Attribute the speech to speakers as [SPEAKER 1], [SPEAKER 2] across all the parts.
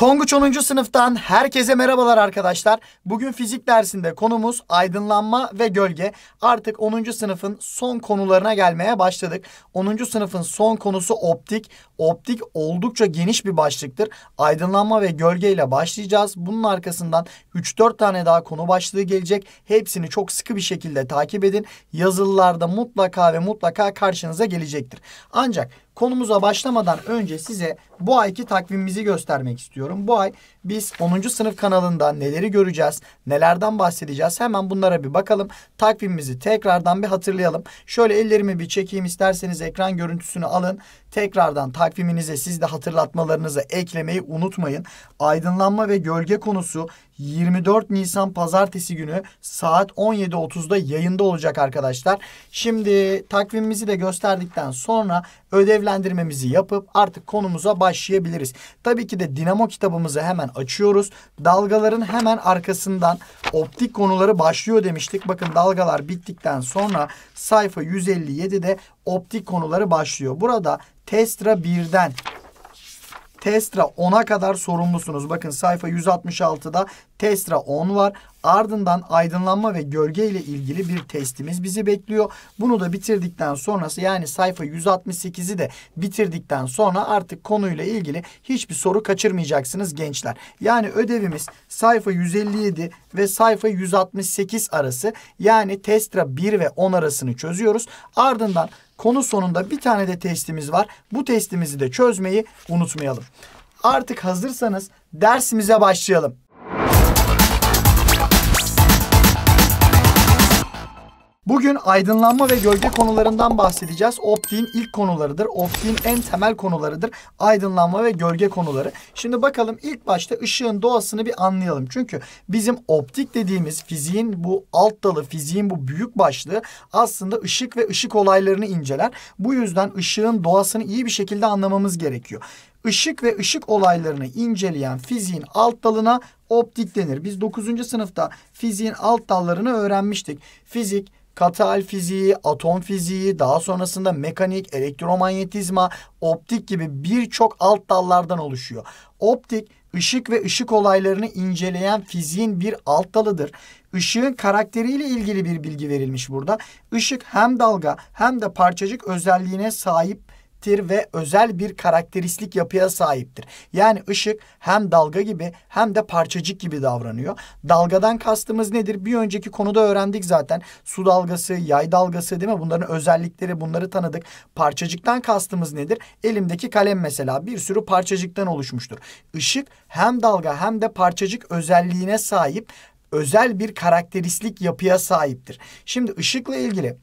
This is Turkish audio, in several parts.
[SPEAKER 1] Tonguç 10. sınıftan herkese merhabalar arkadaşlar. Bugün fizik dersinde konumuz aydınlanma ve gölge. Artık 10. sınıfın son konularına gelmeye başladık. 10. sınıfın son konusu optik. Optik oldukça geniş bir başlıktır. Aydınlanma ve gölge ile başlayacağız. Bunun arkasından 3-4 tane daha konu başlığı gelecek. Hepsini çok sıkı bir şekilde takip edin. Yazılılarda mutlaka ve mutlaka karşınıza gelecektir. Ancak Konumuza başlamadan önce size bu ayki takvimimizi göstermek istiyorum. Bu ay biz 10. sınıf kanalında neleri göreceğiz, nelerden bahsedeceğiz hemen bunlara bir bakalım. Takvimimizi tekrardan bir hatırlayalım. Şöyle ellerimi bir çekeyim isterseniz ekran görüntüsünü alın tekrardan takviminize siz de hatırlatmalarınızı eklemeyi unutmayın. Aydınlanma ve gölge konusu 24 Nisan pazartesi günü saat 17.30'da yayında olacak arkadaşlar. Şimdi takvimimizi de gösterdikten sonra ödevlendirmemizi yapıp artık konumuza başlayabiliriz. Tabii ki de dinamo kitabımızı hemen açıyoruz. Dalgaların hemen arkasından optik konuları başlıyor demiştik. Bakın dalgalar bittikten sonra sayfa 157'de optik konuları başlıyor. Burada Testra 1'den Testra 10'a kadar sorumlusunuz. Bakın sayfa 166'da Testra 10 var. Ardından aydınlanma ve gölge ile ilgili bir testimiz bizi bekliyor. Bunu da bitirdikten sonrası yani sayfa 168'i de bitirdikten sonra artık konuyla ilgili hiçbir soru kaçırmayacaksınız gençler. Yani ödevimiz sayfa 157 ve sayfa 168 arası yani Testra 1 ve 10 arasını çözüyoruz. Ardından Konu sonunda bir tane de testimiz var. Bu testimizi de çözmeyi unutmayalım. Artık hazırsanız dersimize başlayalım. Bugün aydınlanma ve gölge konularından bahsedeceğiz. Opti'nin ilk konularıdır. Opti'nin en temel konularıdır. Aydınlanma ve gölge konuları. Şimdi bakalım ilk başta ışığın doğasını bir anlayalım. Çünkü bizim optik dediğimiz fiziğin bu alt dalı, fiziğin bu büyük başlığı aslında ışık ve ışık olaylarını inceler. Bu yüzden ışığın doğasını iyi bir şekilde anlamamız gerekiyor. Işık ve ışık olaylarını inceleyen fiziğin alt dalına optik denir. Biz 9. sınıfta fiziğin alt dallarını öğrenmiştik. Fizik, Katı Al fiziği, atom fiziği, daha sonrasında mekanik, elektromanyetizma, optik gibi birçok alt dallardan oluşuyor. Optik ışık ve ışık olaylarını inceleyen fiziğin bir alt dalıdır. Işığın karakteriyle ilgili bir bilgi verilmiş burada. Işık hem dalga hem de parçacık özelliğine sahip nettir ve özel bir karakteristik yapıya sahiptir. Yani ışık hem dalga gibi hem de parçacık gibi davranıyor. Dalgadan kastımız nedir? Bir önceki konuda öğrendik zaten. Su dalgası, yay dalgası değil mi? Bunların özellikleri bunları tanıdık. Parçacıktan kastımız nedir? Elimdeki kalem mesela bir sürü parçacıktan oluşmuştur. Işık hem dalga hem de parçacık özelliğine sahip özel bir karakteristik yapıya sahiptir. Şimdi ışıkla ilgili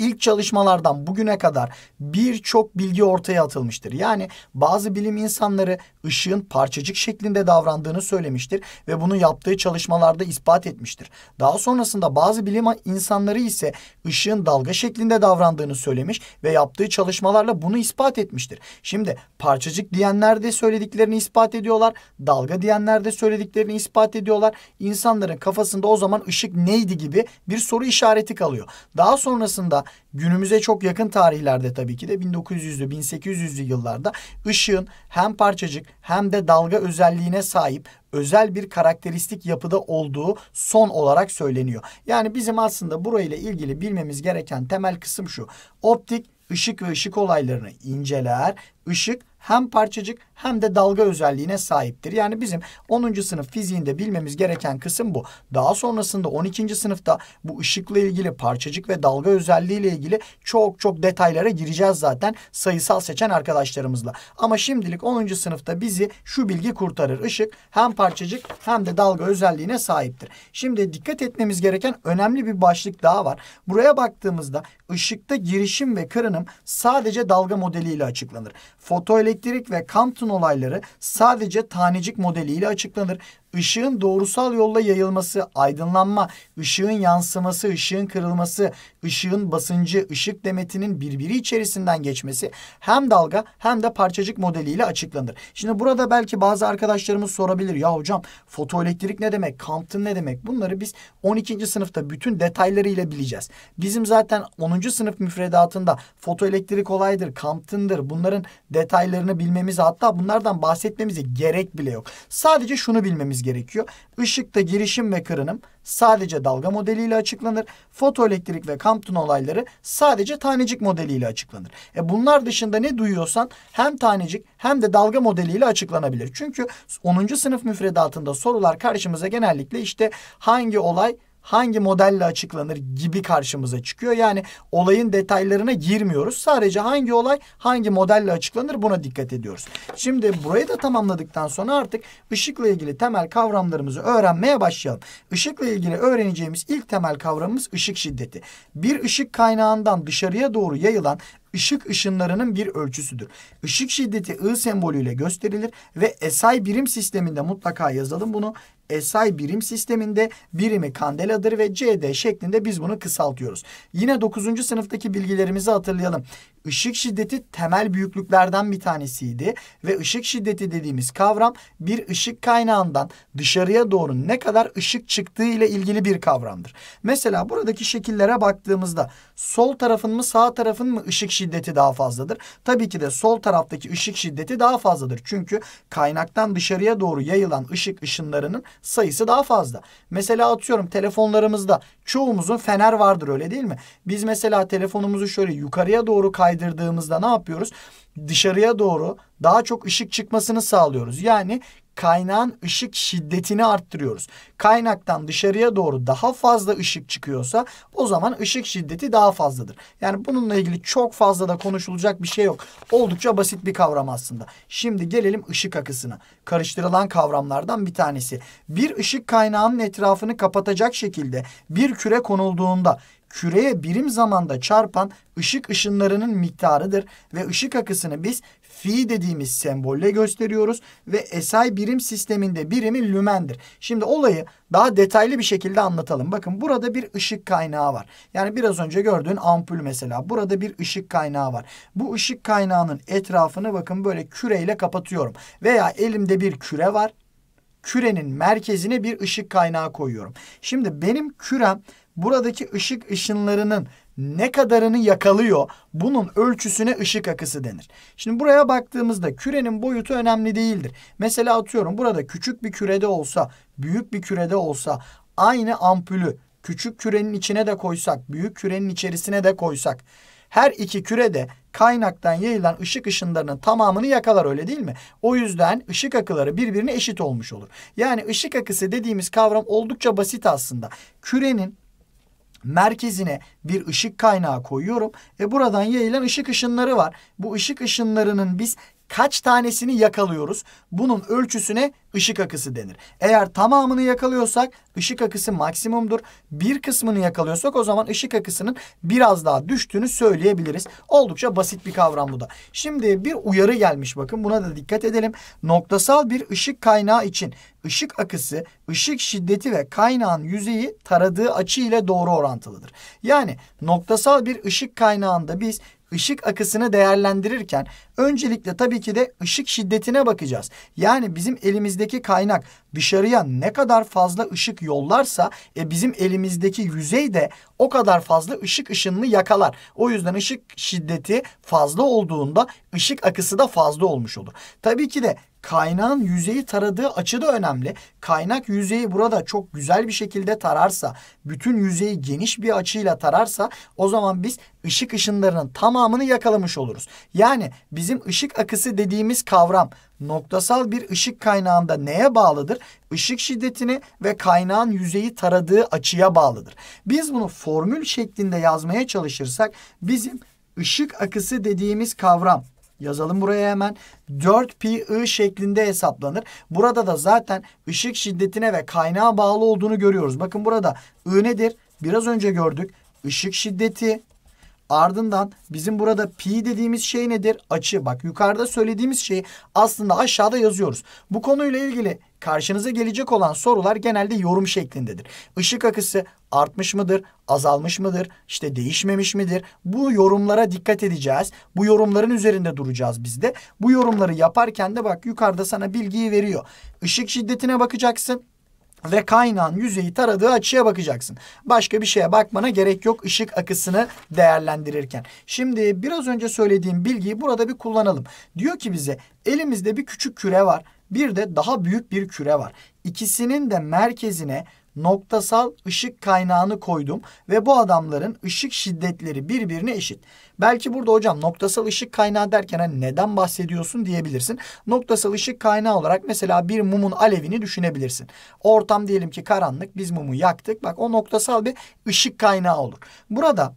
[SPEAKER 1] İlk çalışmalardan bugüne kadar birçok bilgi ortaya atılmıştır. Yani bazı bilim insanları ışığın parçacık şeklinde davrandığını söylemiştir ve bunu yaptığı çalışmalarda ispat etmiştir. Daha sonrasında bazı bilim insanları ise ışığın dalga şeklinde davrandığını söylemiş ve yaptığı çalışmalarla bunu ispat etmiştir. Şimdi parçacık diyenler de söylediklerini ispat ediyorlar. Dalga diyenler de söylediklerini ispat ediyorlar. İnsanların kafasında o zaman ışık neydi gibi bir soru işareti kalıyor. Daha sonrasında günümüze çok yakın tarihlerde tabii ki de 1900'lü 1800'lü yıllarda ışığın hem parçacık hem de dalga özelliğine sahip özel bir karakteristik yapıda olduğu son olarak söyleniyor. Yani bizim aslında burayla ilgili bilmemiz gereken temel kısım şu. Optik ışık ve ışık olaylarını inceler. Işık hem parçacık hem de dalga özelliğine sahiptir. Yani bizim 10. sınıf fiziğinde bilmemiz gereken kısım bu. Daha sonrasında 12. sınıfta bu ışıkla ilgili parçacık ve dalga özelliği ile ilgili çok çok detaylara gireceğiz zaten sayısal seçen arkadaşlarımızla. Ama şimdilik 10. sınıfta bizi şu bilgi kurtarır. Işık hem parçacık hem de dalga özelliğine sahiptir. Şimdi dikkat etmemiz gereken önemli bir başlık daha var. Buraya baktığımızda ışıkta girişim ve kırınım sadece dalga modeliyle açıklanır. Fotoelektrik ve Compton olayları sadece tanecik modeliyle açıklanır ışığın doğrusal yolla yayılması, aydınlanma, ışığın yansıması, ışığın kırılması, ışığın basıncı, ışık demetinin birbiri içerisinden geçmesi hem dalga hem de parçacık modeliyle açıklanır. Şimdi burada belki bazı arkadaşlarımız sorabilir. Ya hocam fotoelektrik ne demek? Compton ne demek? Bunları biz 12. sınıfta bütün detaylarıyla bileceğiz. Bizim zaten 10. sınıf müfredatında fotoelektrik olaydır, Compton'dır. Bunların detaylarını bilmemiz hatta bunlardan bahsetmemize gerek bile yok. Sadece şunu bilmemiz bilmemiz gerekiyor. Işıkta girişim ve kırınım sadece dalga modeliyle açıklanır. Fotoelektrik ve Compton olayları sadece tanecik modeliyle açıklanır. E bunlar dışında ne duyuyorsan hem tanecik hem de dalga modeliyle açıklanabilir. Çünkü 10. sınıf müfredatında sorular karşımıza genellikle işte hangi olay hangi modelle açıklanır gibi karşımıza çıkıyor. Yani olayın detaylarına girmiyoruz. Sadece hangi olay hangi modelle açıklanır buna dikkat ediyoruz. Şimdi burayı da tamamladıktan sonra artık ışıkla ilgili temel kavramlarımızı öğrenmeye başlayalım. Işıkla ilgili öğreneceğimiz ilk temel kavramımız ışık şiddeti. Bir ışık kaynağından dışarıya doğru yayılan ışık ışınlarının bir ölçüsüdür. Işık şiddeti I sembolüyle gösterilir ve SI birim sisteminde mutlaka yazalım bunu. SI birim sisteminde birimi kandeladır ve CD şeklinde biz bunu kısaltıyoruz. Yine 9. sınıftaki bilgilerimizi hatırlayalım. Işık şiddeti temel büyüklüklerden bir tanesiydi ve ışık şiddeti dediğimiz kavram bir ışık kaynağından dışarıya doğru ne kadar ışık çıktığı ile ilgili bir kavramdır. Mesela buradaki şekillere baktığımızda sol tarafın mı sağ tarafın mı ışık şiddeti daha fazladır? Tabii ki de sol taraftaki ışık şiddeti daha fazladır. Çünkü kaynaktan dışarıya doğru yayılan ışık ışınlarının sayısı daha fazla. Mesela atıyorum telefonlarımızda çoğumuzun fener vardır öyle değil mi? Biz mesela telefonumuzu şöyle yukarıya doğru kaydırdığımızda ne yapıyoruz? Dışarıya doğru daha çok ışık çıkmasını sağlıyoruz. Yani kaynağın ışık şiddetini arttırıyoruz. Kaynaktan dışarıya doğru daha fazla ışık çıkıyorsa o zaman ışık şiddeti daha fazladır. Yani bununla ilgili çok fazla da konuşulacak bir şey yok. Oldukça basit bir kavram aslında. Şimdi gelelim ışık akısına. Karıştırılan kavramlardan bir tanesi. Bir ışık kaynağının etrafını kapatacak şekilde bir küre konulduğunda küreye birim zamanda çarpan ışık ışınlarının miktarıdır ve ışık akısını biz fi dediğimiz sembolle gösteriyoruz ve SI birim sisteminde birimi lümendir. Şimdi olayı daha detaylı bir şekilde anlatalım. Bakın burada bir ışık kaynağı var. Yani biraz önce gördüğün ampul mesela. Burada bir ışık kaynağı var. Bu ışık kaynağının etrafını bakın böyle küreyle kapatıyorum. Veya elimde bir küre var. Kürenin merkezine bir ışık kaynağı koyuyorum. Şimdi benim kürem buradaki ışık ışınlarının ne kadarını yakalıyor bunun ölçüsüne ışık akısı denir. Şimdi buraya baktığımızda kürenin boyutu önemli değildir. Mesela atıyorum burada küçük bir kürede olsa, büyük bir kürede olsa aynı ampülü küçük kürenin içine de koysak, büyük kürenin içerisine de koysak her iki kürede kaynaktan yayılan ışık ışınlarının tamamını yakalar öyle değil mi? O yüzden ışık akıları birbirine eşit olmuş olur. Yani ışık akısı dediğimiz kavram oldukça basit aslında. Kürenin merkezine bir ışık kaynağı koyuyorum. E buradan yayılan ışık ışınları var. Bu ışık ışınlarının biz kaç tanesini yakalıyoruz? Bunun ölçüsüne ışık akısı denir. Eğer tamamını yakalıyorsak ışık akısı maksimumdur. Bir kısmını yakalıyorsak o zaman ışık akısının biraz daha düştüğünü söyleyebiliriz. Oldukça basit bir kavram bu da. Şimdi bir uyarı gelmiş bakın buna da dikkat edelim. Noktasal bir ışık kaynağı için ışık akısı, ışık şiddeti ve kaynağın yüzeyi taradığı açı ile doğru orantılıdır. Yani noktasal bir ışık kaynağında biz ışık akısını değerlendirirken öncelikle tabii ki de ışık şiddetine bakacağız. Yani bizim elimizdeki kaynak dışarıya ne kadar fazla ışık yollarsa e, bizim elimizdeki yüzey de o kadar fazla ışık ışınını yakalar. O yüzden ışık şiddeti fazla olduğunda ışık akısı da fazla olmuş olur. Tabii ki de kaynağın yüzeyi taradığı açı da önemli. Kaynak yüzeyi burada çok güzel bir şekilde tararsa, bütün yüzeyi geniş bir açıyla tararsa o zaman biz ışık ışınlarının tamamını yakalamış oluruz. Yani bizim ışık akısı dediğimiz kavram noktasal bir ışık kaynağında neye bağlıdır? Işık şiddetini ve kaynağın yüzeyi taradığı açıya bağlıdır. Biz bunu formül şeklinde yazmaya çalışırsak bizim ışık akısı dediğimiz kavram Yazalım buraya hemen. 4 pi i şeklinde hesaplanır. Burada da zaten ışık şiddetine ve kaynağa bağlı olduğunu görüyoruz. Bakın burada i nedir? Biraz önce gördük. Işık şiddeti Ardından bizim burada pi dediğimiz şey nedir? Açı. Bak yukarıda söylediğimiz şeyi aslında aşağıda yazıyoruz. Bu konuyla ilgili Karşınıza gelecek olan sorular genelde yorum şeklindedir. Işık akısı artmış mıdır, azalmış mıdır, işte değişmemiş midir? Bu yorumlara dikkat edeceğiz. Bu yorumların üzerinde duracağız biz de. Bu yorumları yaparken de bak yukarıda sana bilgiyi veriyor. Işık şiddetine bakacaksın ve kaynağın yüzeyi taradığı açıya bakacaksın. Başka bir şeye bakmana gerek yok ışık akısını değerlendirirken. Şimdi biraz önce söylediğim bilgiyi burada bir kullanalım. Diyor ki bize elimizde bir küçük küre var bir de daha büyük bir küre var. İkisinin de merkezine noktasal ışık kaynağını koydum ve bu adamların ışık şiddetleri birbirine eşit. Belki burada hocam noktasal ışık kaynağı derken hani neden bahsediyorsun diyebilirsin. Noktasal ışık kaynağı olarak mesela bir mumun alevini düşünebilirsin. Ortam diyelim ki karanlık biz mumu yaktık. Bak o noktasal bir ışık kaynağı olur. Burada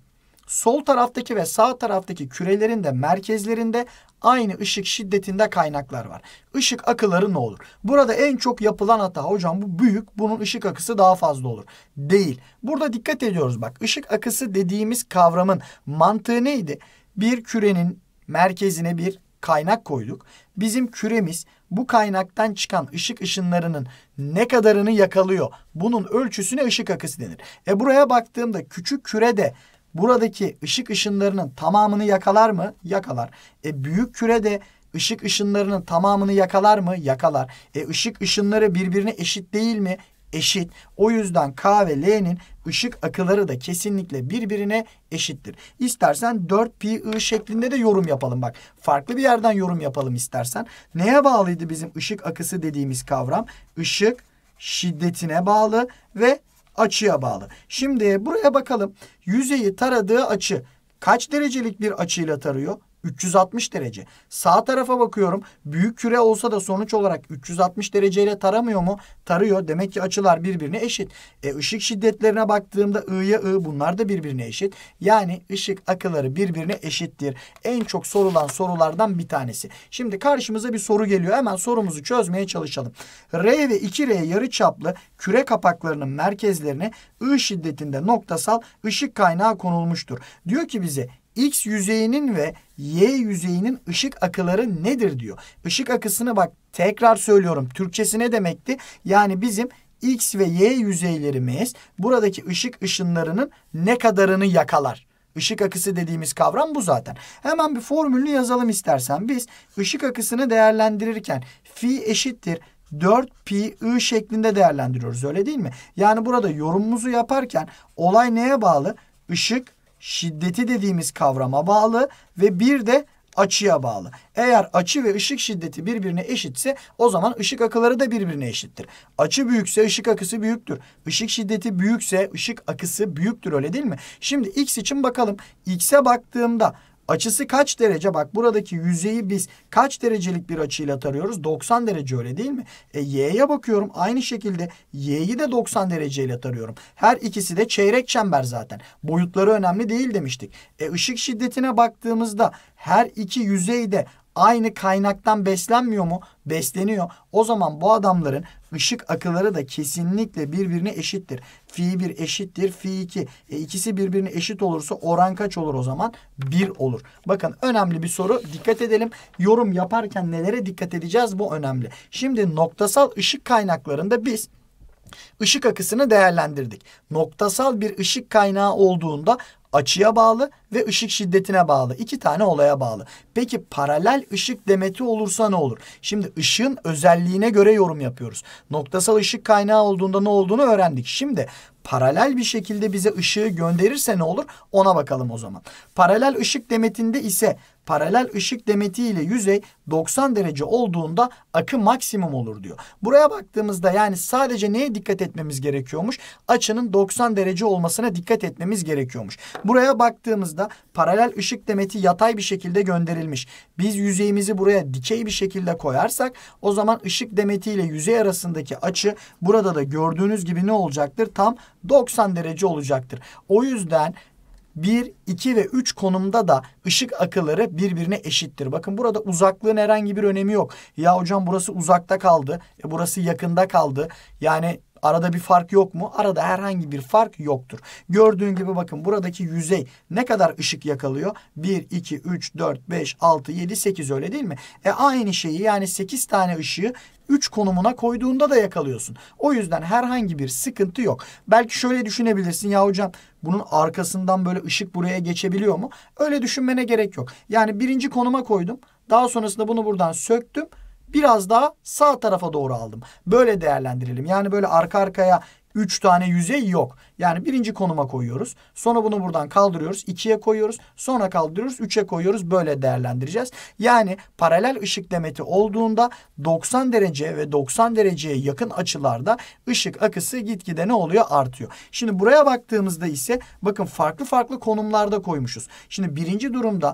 [SPEAKER 1] sol taraftaki ve sağ taraftaki kürelerin de merkezlerinde aynı ışık şiddetinde kaynaklar var. Işık akıları ne olur? Burada en çok yapılan hata hocam bu büyük bunun ışık akısı daha fazla olur. Değil. Burada dikkat ediyoruz bak ışık akısı dediğimiz kavramın mantığı neydi? Bir kürenin merkezine bir kaynak koyduk. Bizim küremiz bu kaynaktan çıkan ışık ışınlarının ne kadarını yakalıyor? Bunun ölçüsüne ışık akısı denir. E buraya baktığımda küçük kürede de buradaki ışık ışınlarının tamamını yakalar mı? Yakalar. E büyük küre de ışık ışınlarının tamamını yakalar mı? Yakalar. E ışık ışınları birbirine eşit değil mi? eşit. O yüzden K ve L'nin ışık akıları da kesinlikle birbirine eşittir. İstersen 4 pi I şeklinde de yorum yapalım. Bak farklı bir yerden yorum yapalım istersen. Neye bağlıydı bizim ışık akısı dediğimiz kavram? Işık şiddetine bağlı ve açıya bağlı. Şimdi buraya bakalım. Yüzeyi taradığı açı kaç derecelik bir açıyla tarıyor? 360 derece. Sağ tarafa bakıyorum. Büyük küre olsa da sonuç olarak 360 dereceyle taramıyor mu? Tarıyor. Demek ki açılar birbirine eşit. E, ışık şiddetlerine baktığımda I'ya I bunlar da birbirine eşit. Yani ışık akıları birbirine eşittir. En çok sorulan sorulardan bir tanesi. Şimdi karşımıza bir soru geliyor. Hemen sorumuzu çözmeye çalışalım. R ve 2R yarı çaplı küre kapaklarının merkezlerine I şiddetinde noktasal ışık kaynağı konulmuştur. Diyor ki bize X yüzeyinin ve Y yüzeyinin ışık akıları nedir diyor. Işık akısını bak tekrar söylüyorum. Türkçesi ne demekti? Yani bizim X ve Y yüzeylerimiz buradaki ışık ışınlarının ne kadarını yakalar? Işık akısı dediğimiz kavram bu zaten. Hemen bir formülünü yazalım istersen. Biz ışık akısını değerlendirirken fi eşittir 4 pi i şeklinde değerlendiriyoruz öyle değil mi? Yani burada yorumumuzu yaparken olay neye bağlı? Işık şiddeti dediğimiz kavrama bağlı ve bir de açıya bağlı. Eğer açı ve ışık şiddeti birbirine eşitse o zaman ışık akıları da birbirine eşittir. Açı büyükse ışık akısı büyüktür. Işık şiddeti büyükse ışık akısı büyüktür öyle değil mi? Şimdi x için bakalım. x'e baktığımda Açısı kaç derece? Bak buradaki yüzeyi biz kaç derecelik bir açıyla tarıyoruz? 90 derece öyle değil mi? E, Y'ye bakıyorum. Aynı şekilde Y'yi de 90 dereceyle tarıyorum. Her ikisi de çeyrek çember zaten. Boyutları önemli değil demiştik. E, ışık şiddetine baktığımızda her iki yüzeyde aynı kaynaktan beslenmiyor mu? Besleniyor. O zaman bu adamların Işık akıları da kesinlikle birbirine eşittir. Fi 1 eşittir fi 2. E, ikisi birbirine eşit olursa oran kaç olur o zaman? 1 olur. Bakın önemli bir soru. Dikkat edelim. Yorum yaparken nelere dikkat edeceğiz? Bu önemli. Şimdi noktasal ışık kaynaklarında biz ışık akısını değerlendirdik. Noktasal bir ışık kaynağı olduğunda açıya bağlı ve ışık şiddetine bağlı. İki tane olaya bağlı. Peki paralel ışık demeti olursa ne olur? Şimdi ışığın özelliğine göre yorum yapıyoruz. Noktasal ışık kaynağı olduğunda ne olduğunu öğrendik. Şimdi paralel bir şekilde bize ışığı gönderirse ne olur? Ona bakalım o zaman. Paralel ışık demetinde ise paralel ışık demeti ile yüzey 90 derece olduğunda akı maksimum olur diyor. Buraya baktığımızda yani sadece neye dikkat etmemiz gerekiyormuş? Açının 90 derece olmasına dikkat etmemiz gerekiyormuş. Buraya baktığımızda noktada paralel ışık demeti yatay bir şekilde gönderilmiş. Biz yüzeyimizi buraya dikey bir şekilde koyarsak o zaman ışık demeti ile yüzey arasındaki açı burada da gördüğünüz gibi ne olacaktır? Tam 90 derece olacaktır. O yüzden 1, 2 ve 3 konumda da ışık akıları birbirine eşittir. Bakın burada uzaklığın herhangi bir önemi yok. Ya hocam burası uzakta kaldı, e burası yakında kaldı. Yani Arada bir fark yok mu? Arada herhangi bir fark yoktur. Gördüğün gibi bakın buradaki yüzey ne kadar ışık yakalıyor? 1, 2, 3, 4, 5, 6, 7, 8 öyle değil mi? E aynı şeyi yani 8 tane ışığı 3 konumuna koyduğunda da yakalıyorsun. O yüzden herhangi bir sıkıntı yok. Belki şöyle düşünebilirsin ya hocam bunun arkasından böyle ışık buraya geçebiliyor mu? Öyle düşünmene gerek yok. Yani birinci konuma koydum. Daha sonrasında bunu buradan söktüm biraz daha sağ tarafa doğru aldım. Böyle değerlendirelim. Yani böyle arka arkaya 3 tane yüzey yok. Yani birinci konuma koyuyoruz. Sonra bunu buradan kaldırıyoruz. 2'ye koyuyoruz. Sonra kaldırıyoruz. 3'e koyuyoruz. Böyle değerlendireceğiz. Yani paralel ışık demeti olduğunda 90 derece ve 90 dereceye yakın açılarda ışık akısı gitgide ne oluyor? Artıyor. Şimdi buraya baktığımızda ise bakın farklı farklı konumlarda koymuşuz. Şimdi birinci durumda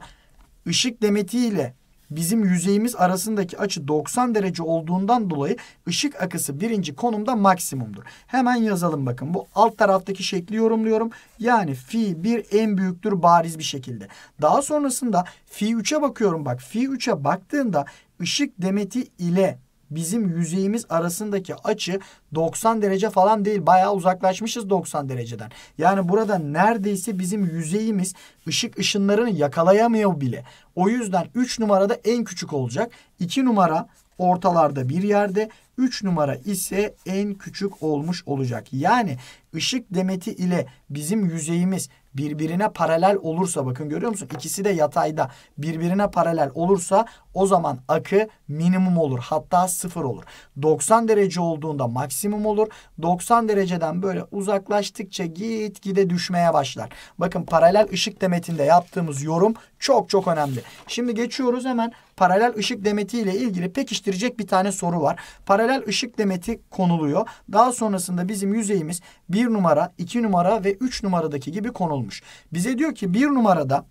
[SPEAKER 1] ışık demetiyle bizim yüzeyimiz arasındaki açı 90 derece olduğundan dolayı ışık akısı birinci konumda maksimumdur. Hemen yazalım bakın. Bu alt taraftaki şekli yorumluyorum. Yani fi 1 en büyüktür bariz bir şekilde. Daha sonrasında fi 3'e bakıyorum. Bak fi 3'e baktığında ışık demeti ile bizim yüzeyimiz arasındaki açı 90 derece falan değil. Bayağı uzaklaşmışız 90 dereceden. Yani burada neredeyse bizim yüzeyimiz ışık ışınlarını yakalayamıyor bile. O yüzden 3 numarada en küçük olacak. 2 numara ortalarda bir yerde. 3 numara ise en küçük olmuş olacak. Yani ışık demeti ile bizim yüzeyimiz birbirine paralel olursa bakın görüyor musun? İkisi de yatayda birbirine paralel olursa o zaman akı minimum olur. Hatta sıfır olur. 90 derece olduğunda maksimum olur. 90 dereceden böyle uzaklaştıkça git gide düşmeye başlar. Bakın paralel ışık demetinde yaptığımız yorum çok çok önemli. Şimdi geçiyoruz hemen paralel ışık demeti ile ilgili pekiştirecek bir tane soru var. Paralel paralel ışık demeti konuluyor. Daha sonrasında bizim yüzeyimiz bir numara, iki numara ve üç numaradaki gibi konulmuş. Bize diyor ki bir numarada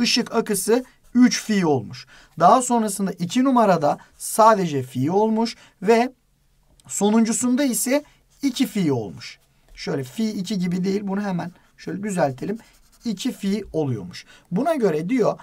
[SPEAKER 1] ışık akısı 3 fi olmuş. Daha sonrasında 2 numarada sadece fi olmuş ve sonuncusunda ise 2 fi olmuş. Şöyle fi 2 gibi değil bunu hemen şöyle düzeltelim. 2 fi oluyormuş. Buna göre diyor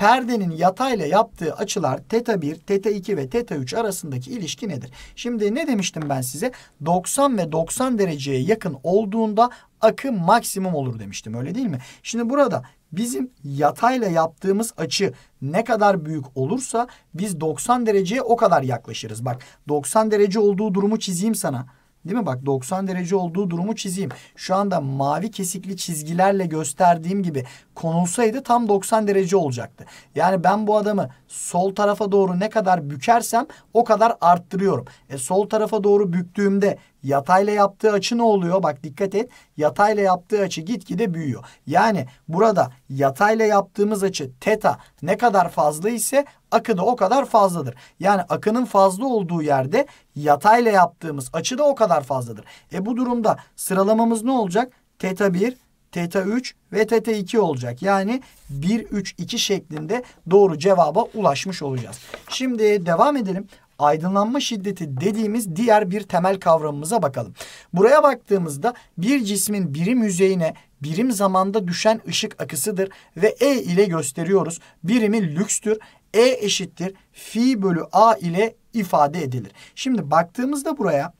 [SPEAKER 1] Perdenin yatayla yaptığı açılar teta 1, teta 2 ve teta 3 arasındaki ilişki nedir? Şimdi ne demiştim ben size? 90 ve 90 dereceye yakın olduğunda akım maksimum olur demiştim öyle değil mi? Şimdi burada bizim yatayla yaptığımız açı ne kadar büyük olursa biz 90 dereceye o kadar yaklaşırız. Bak 90 derece olduğu durumu çizeyim sana. Değil mi? Bak 90 derece olduğu durumu çizeyim. Şu anda mavi kesikli çizgilerle gösterdiğim gibi konulsaydı tam 90 derece olacaktı. Yani ben bu adamı sol tarafa doğru ne kadar bükersem o kadar arttırıyorum. E sol tarafa doğru büktüğümde Yatayla yaptığı açı ne oluyor? Bak dikkat et. Yatayla yaptığı açı gitgide büyüyor. Yani burada yatayla yaptığımız açı teta ne kadar fazla ise akı da o kadar fazladır. Yani akının fazla olduğu yerde yatayla yaptığımız açı da o kadar fazladır. E bu durumda sıralamamız ne olacak? Teta 1, teta 3 ve teta 2 olacak. Yani 1, 3, 2 şeklinde doğru cevaba ulaşmış olacağız. Şimdi devam edelim aydınlanma şiddeti dediğimiz diğer bir temel kavramımıza bakalım. Buraya baktığımızda bir cismin birim yüzeyine birim zamanda düşen ışık akısıdır ve E ile gösteriyoruz. Birimi lükstür. E eşittir fi bölü A ile ifade edilir. Şimdi baktığımızda buraya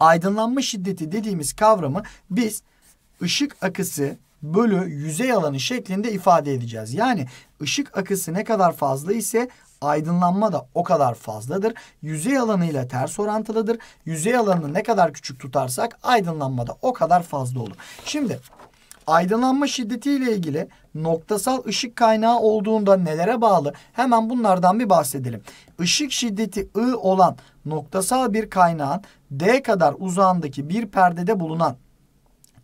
[SPEAKER 1] aydınlanma şiddeti dediğimiz kavramı biz ışık akısı bölü yüzey alanı şeklinde ifade edeceğiz. Yani ışık akısı ne kadar fazla ise aydınlanma da o kadar fazladır. Yüzey alanıyla ters orantılıdır. Yüzey alanını ne kadar küçük tutarsak aydınlanma da o kadar fazla olur. Şimdi aydınlanma şiddetiyle ilgili noktasal ışık kaynağı olduğunda nelere bağlı? Hemen bunlardan bir bahsedelim. Işık şiddeti I olan noktasal bir kaynağın D kadar uzağındaki bir perdede bulunan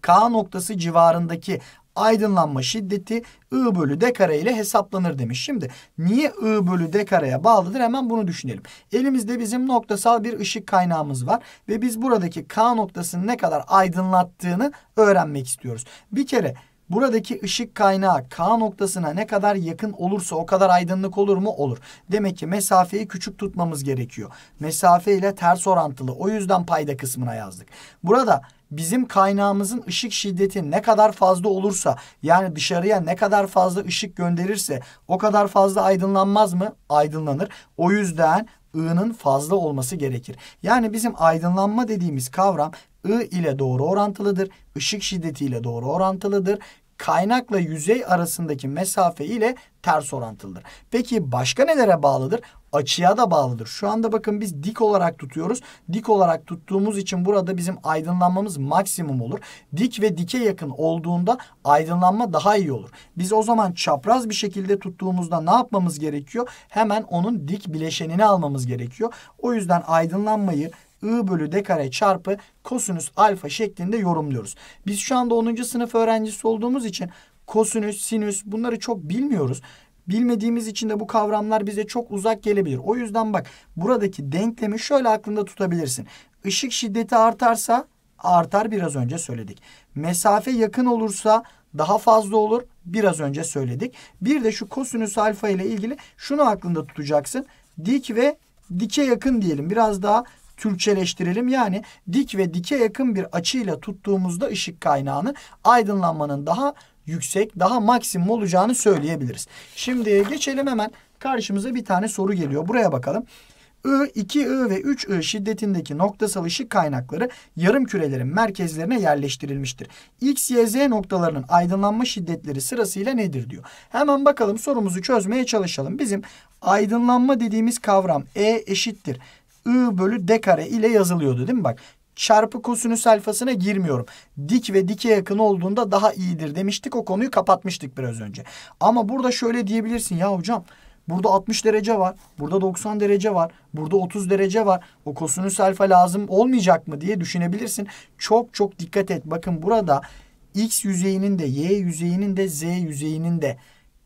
[SPEAKER 1] K noktası civarındaki aydınlanma şiddeti I bölü D kare ile hesaplanır demiş. Şimdi niye I bölü D kareye bağlıdır hemen bunu düşünelim. Elimizde bizim noktasal bir ışık kaynağımız var ve biz buradaki K noktasını ne kadar aydınlattığını öğrenmek istiyoruz. Bir kere Buradaki ışık kaynağı K noktasına ne kadar yakın olursa o kadar aydınlık olur mu? Olur. Demek ki mesafeyi küçük tutmamız gerekiyor. Mesafe ile ters orantılı. O yüzden payda kısmına yazdık. Burada bizim kaynağımızın ışık şiddeti ne kadar fazla olursa yani dışarıya ne kadar fazla ışık gönderirse o kadar fazla aydınlanmaz mı? Aydınlanır. O yüzden I'nın fazla olması gerekir. Yani bizim aydınlanma dediğimiz kavram I ile doğru orantılıdır. Işık şiddetiyle doğru orantılıdır kaynakla yüzey arasındaki mesafe ile ters orantılıdır. Peki başka nelere bağlıdır? Açıya da bağlıdır. Şu anda bakın biz dik olarak tutuyoruz. Dik olarak tuttuğumuz için burada bizim aydınlanmamız maksimum olur. Dik ve dike yakın olduğunda aydınlanma daha iyi olur. Biz o zaman çapraz bir şekilde tuttuğumuzda ne yapmamız gerekiyor? Hemen onun dik bileşenini almamız gerekiyor. O yüzden aydınlanmayı i bölü d kare çarpı kosinüs alfa şeklinde yorumluyoruz. Biz şu anda 10. sınıf öğrencisi olduğumuz için kosinüs, sinüs bunları çok bilmiyoruz. Bilmediğimiz için de bu kavramlar bize çok uzak gelebilir. O yüzden bak buradaki denklemi şöyle aklında tutabilirsin. Işık şiddeti artarsa artar biraz önce söyledik. Mesafe yakın olursa daha fazla olur biraz önce söyledik. Bir de şu kosinüs alfa ile ilgili şunu aklında tutacaksın. Dik ve dike yakın diyelim. Biraz daha Türkçeleştirelim. Yani dik ve dike yakın bir açıyla tuttuğumuzda ışık kaynağını aydınlanmanın daha yüksek, daha maksimum olacağını söyleyebiliriz. Şimdi geçelim hemen karşımıza bir tane soru geliyor. Buraya bakalım. I, 2I ve 3I şiddetindeki noktasal ışık kaynakları yarım kürelerin merkezlerine yerleştirilmiştir. X, Y, Z noktalarının aydınlanma şiddetleri sırasıyla nedir diyor. Hemen bakalım sorumuzu çözmeye çalışalım. Bizim aydınlanma dediğimiz kavram E eşittir. I bölü D kare ile yazılıyordu değil mi bak? Çarpı kosinüs alfasına girmiyorum. Dik ve dike yakın olduğunda daha iyidir demiştik. O konuyu kapatmıştık biraz önce. Ama burada şöyle diyebilirsin ya hocam. Burada 60 derece var. Burada 90 derece var. Burada 30 derece var. O kosinüs alfa lazım olmayacak mı diye düşünebilirsin. Çok çok dikkat et. Bakın burada X yüzeyinin de Y yüzeyinin de Z yüzeyinin de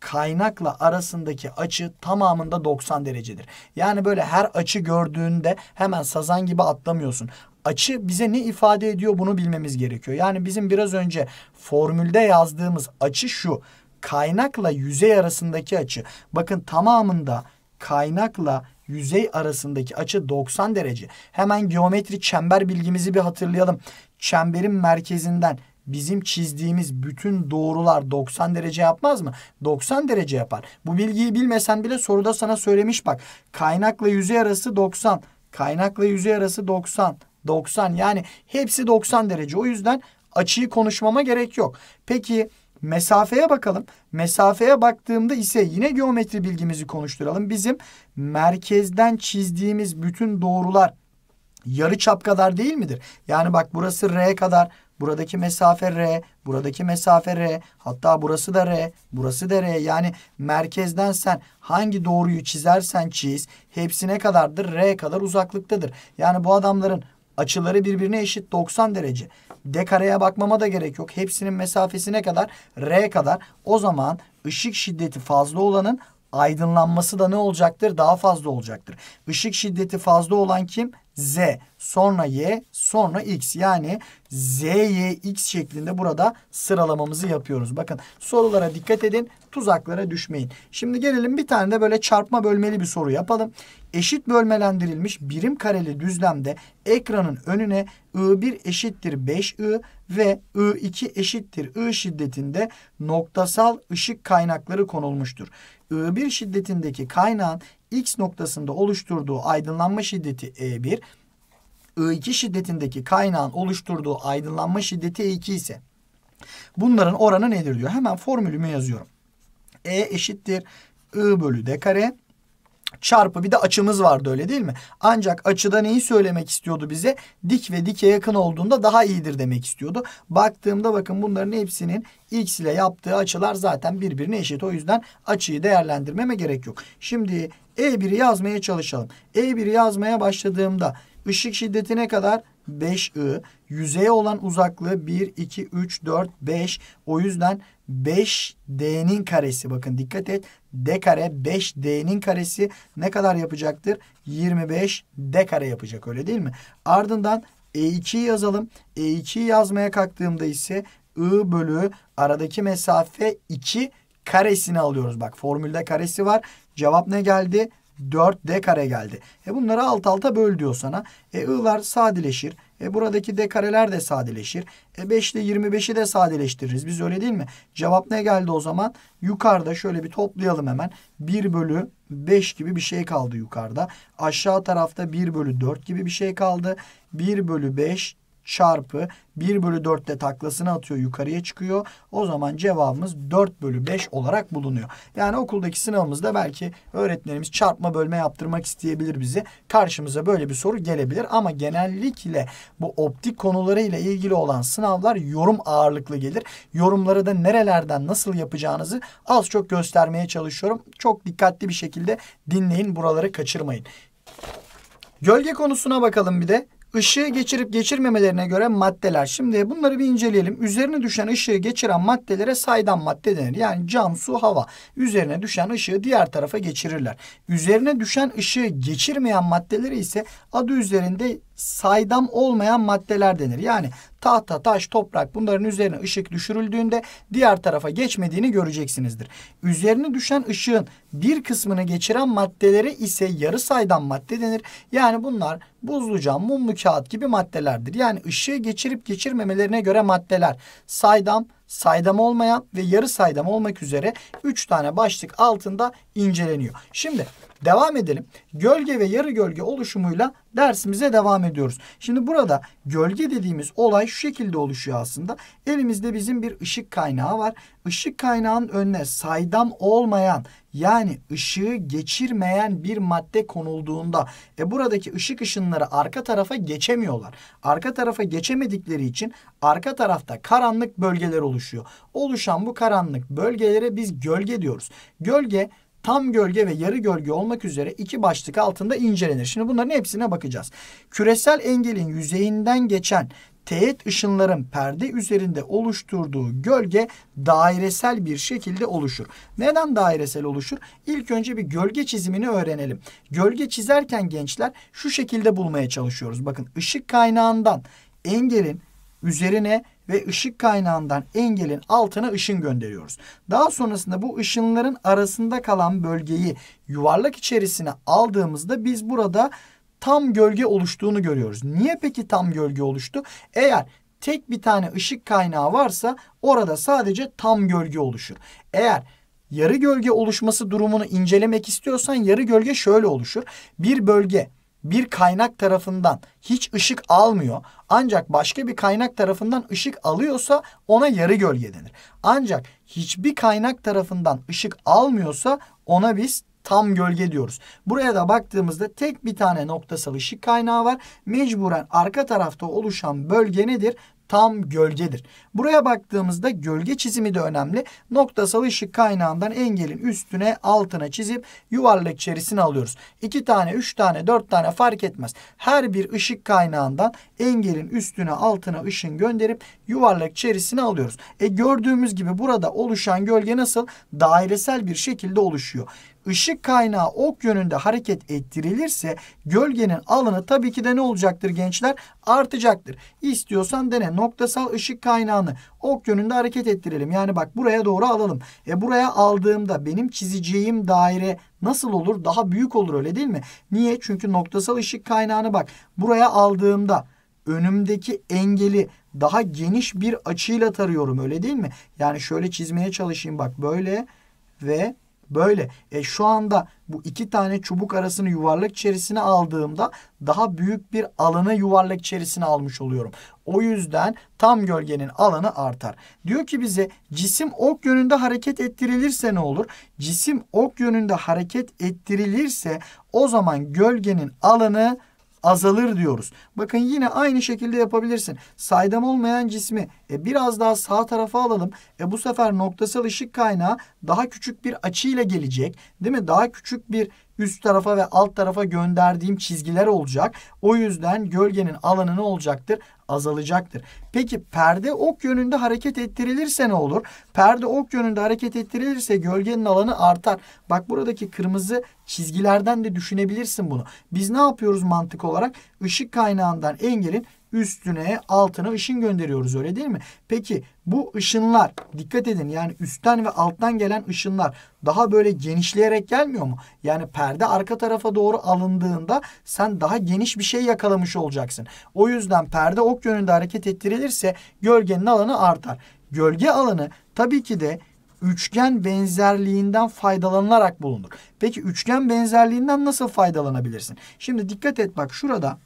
[SPEAKER 1] kaynakla arasındaki açı tamamında 90 derecedir. Yani böyle her açı gördüğünde hemen sazan gibi atlamıyorsun. Açı bize ne ifade ediyor bunu bilmemiz gerekiyor. Yani bizim biraz önce formülde yazdığımız açı şu. Kaynakla yüzey arasındaki açı. Bakın tamamında kaynakla yüzey arasındaki açı 90 derece. Hemen geometri çember bilgimizi bir hatırlayalım. Çemberin merkezinden bizim çizdiğimiz bütün doğrular 90 derece yapmaz mı? 90 derece yapar. Bu bilgiyi bilmesen bile soruda sana söylemiş bak. Kaynakla yüzey arası 90. Kaynakla yüzey arası 90. 90 yani hepsi 90 derece. O yüzden açıyı konuşmama gerek yok. Peki mesafeye bakalım. Mesafeye baktığımda ise yine geometri bilgimizi konuşturalım. Bizim merkezden çizdiğimiz bütün doğrular yarı çap kadar değil midir? Yani bak burası R kadar, Buradaki mesafe R, buradaki mesafe R, hatta burası da R, burası da R. Yani merkezden sen hangi doğruyu çizersen çiz, hepsine kadardır R kadar uzaklıktadır. Yani bu adamların açıları birbirine eşit 90 derece. D kareye bakmama da gerek yok. Hepsinin mesafesine kadar R kadar. O zaman ışık şiddeti fazla olanın aydınlanması da ne olacaktır? Daha fazla olacaktır. Işık şiddeti fazla olan kim? z, sonra y, sonra x. Yani z, y, x şeklinde burada sıralamamızı yapıyoruz. Bakın sorulara dikkat edin, tuzaklara düşmeyin. Şimdi gelelim bir tane de böyle çarpma bölmeli bir soru yapalım. Eşit bölmelendirilmiş birim kareli düzlemde ekranın önüne I1 eşittir 5I ve I2 eşittir I şiddetinde noktasal ışık kaynakları konulmuştur. I1 şiddetindeki kaynağın X noktasında oluşturduğu aydınlanma şiddeti E1, I2 şiddetindeki kaynağın oluşturduğu aydınlanma şiddeti E2 ise bunların oranı nedir diyor. Hemen formülümü yazıyorum. E eşittir I bölü D kare çarpı bir de açımız vardı öyle değil mi? Ancak açıda neyi söylemek istiyordu bize? Dik ve dike yakın olduğunda daha iyidir demek istiyordu. Baktığımda bakın bunların hepsinin x ile yaptığı açılar zaten birbirine eşit. O yüzden açıyı değerlendirmeme gerek yok. Şimdi e1'i yazmaya çalışalım. E1'i yazmaya başladığımda ışık şiddetine kadar 5I. Yüzeye olan uzaklığı 1, 2, 3, 4, 5. O yüzden 5D'nin karesi. Bakın dikkat et. D kare 5D'nin karesi ne kadar yapacaktır? 25 D kare yapacak öyle değil mi? Ardından E2'yi yazalım. E2'yi yazmaya kalktığımda ise I bölü aradaki mesafe 2 karesini alıyoruz. Bak formülde karesi var. Cevap ne geldi? 4D kare geldi. E bunları alt alta böl diyor sana. E I'lar sadeleşir. E buradaki D kareler de sadeleşir. E 5 ile 25'i de sadeleştiririz. Biz öyle değil mi? Cevap ne geldi o zaman? Yukarıda şöyle bir toplayalım hemen. 1 bölü 5 gibi bir şey kaldı yukarıda. Aşağı tarafta 1 bölü 4 gibi bir şey kaldı. 1 bölü 5 çarpı 1 bölü 4 de taklasını atıyor yukarıya çıkıyor. O zaman cevabımız 4 bölü 5 olarak bulunuyor. Yani okuldaki sınavımızda belki öğretmenimiz çarpma bölme yaptırmak isteyebilir bizi. Karşımıza böyle bir soru gelebilir ama genellikle bu optik konularıyla ilgili olan sınavlar yorum ağırlıklı gelir. Yorumları da nerelerden nasıl yapacağınızı az çok göstermeye çalışıyorum. Çok dikkatli bir şekilde dinleyin buraları kaçırmayın. Gölge konusuna bakalım bir de ışığı geçirip geçirmemelerine göre maddeler. Şimdi bunları bir inceleyelim. Üzerine düşen ışığı geçiren maddelere saydam madde denir. Yani cam, su, hava. Üzerine düşen ışığı diğer tarafa geçirirler. Üzerine düşen ışığı geçirmeyen maddelere ise adı üzerinde saydam olmayan maddeler denir. Yani tahta, taş, toprak bunların üzerine ışık düşürüldüğünde diğer tarafa geçmediğini göreceksinizdir. Üzerine düşen ışığın bir kısmını geçiren maddelere ise yarı saydam madde denir. Yani bunlar buzlu cam, mumlu kağıt gibi maddelerdir. Yani ışığı geçirip geçirmemelerine göre maddeler saydam, saydam olmayan ve yarı saydam olmak üzere 3 tane başlık altında inceleniyor. Şimdi devam edelim. Gölge ve yarı gölge oluşumuyla dersimize devam ediyoruz. Şimdi burada Gölge dediğimiz olay şu şekilde oluşuyor aslında. Elimizde bizim bir ışık kaynağı var. Işık kaynağının önüne saydam olmayan yani ışığı geçirmeyen bir madde konulduğunda e buradaki ışık ışınları arka tarafa geçemiyorlar. Arka tarafa geçemedikleri için arka tarafta karanlık bölgeler oluşuyor. Oluşan bu karanlık bölgelere biz gölge diyoruz. Gölge tam gölge ve yarı gölge olmak üzere iki başlık altında incelenir. Şimdi bunların hepsine bakacağız. Küresel engelin yüzeyinden geçen teğet ışınların perde üzerinde oluşturduğu gölge dairesel bir şekilde oluşur. Neden dairesel oluşur? İlk önce bir gölge çizimini öğrenelim. Gölge çizerken gençler şu şekilde bulmaya çalışıyoruz. Bakın ışık kaynağından engelin üzerine ve ışık kaynağından engelin altına ışın gönderiyoruz. Daha sonrasında bu ışınların arasında kalan bölgeyi yuvarlak içerisine aldığımızda biz burada tam gölge oluştuğunu görüyoruz. Niye peki tam gölge oluştu? Eğer tek bir tane ışık kaynağı varsa orada sadece tam gölge oluşur. Eğer yarı gölge oluşması durumunu incelemek istiyorsan yarı gölge şöyle oluşur. Bir bölge bir kaynak tarafından hiç ışık almıyor ancak başka bir kaynak tarafından ışık alıyorsa ona yarı gölge denir. Ancak hiçbir kaynak tarafından ışık almıyorsa ona biz tam gölge diyoruz. Buraya da baktığımızda tek bir tane noktasal ışık kaynağı var. Mecburen arka tarafta oluşan bölge nedir? tam gölgedir. Buraya baktığımızda gölge çizimi de önemli. Noktasal ışık kaynağından engelin üstüne altına çizip yuvarlak içerisine alıyoruz. 2 tane, 3 tane, 4 tane fark etmez. Her bir ışık kaynağından engelin üstüne altına ışın gönderip yuvarlak içerisine alıyoruz. E gördüğümüz gibi burada oluşan gölge nasıl? Dairesel bir şekilde oluşuyor ışık kaynağı ok yönünde hareket ettirilirse gölgenin alanı tabii ki de ne olacaktır gençler? Artacaktır. İstiyorsan dene noktasal ışık kaynağını ok yönünde hareket ettirelim. Yani bak buraya doğru alalım. E buraya aldığımda benim çizeceğim daire nasıl olur? Daha büyük olur öyle değil mi? Niye? Çünkü noktasal ışık kaynağını bak buraya aldığımda önümdeki engeli daha geniş bir açıyla tarıyorum öyle değil mi? Yani şöyle çizmeye çalışayım bak böyle ve Böyle. E şu anda bu iki tane çubuk arasını yuvarlak içerisine aldığımda daha büyük bir alanı yuvarlak içerisine almış oluyorum. O yüzden tam gölgenin alanı artar. Diyor ki bize cisim ok yönünde hareket ettirilirse ne olur? Cisim ok yönünde hareket ettirilirse o zaman gölgenin alanı azalır diyoruz. Bakın yine aynı şekilde yapabilirsin. Saydam olmayan cismi e, biraz daha sağ tarafa alalım. E, bu sefer noktasal ışık kaynağı daha küçük bir açıyla gelecek. Değil mi? Daha küçük bir üst tarafa ve alt tarafa gönderdiğim çizgiler olacak. O yüzden gölgenin alanı ne olacaktır? Azalacaktır. Peki perde ok yönünde hareket ettirilirse ne olur? Perde ok yönünde hareket ettirilirse gölgenin alanı artar. Bak buradaki kırmızı çizgilerden de düşünebilirsin bunu. Biz ne yapıyoruz mantık olarak? Işık kaynağından engelin üstüne altına ışın gönderiyoruz öyle değil mi? Peki bu ışınlar dikkat edin yani üstten ve alttan gelen ışınlar daha böyle genişleyerek gelmiyor mu? Yani perde arka tarafa doğru alındığında sen daha geniş bir şey yakalamış olacaksın. O yüzden perde ok yönünde hareket ettirilirse gölgenin alanı artar. Gölge alanı tabii ki de üçgen benzerliğinden faydalanılarak bulunur. Peki üçgen benzerliğinden nasıl faydalanabilirsin? Şimdi dikkat et bak şurada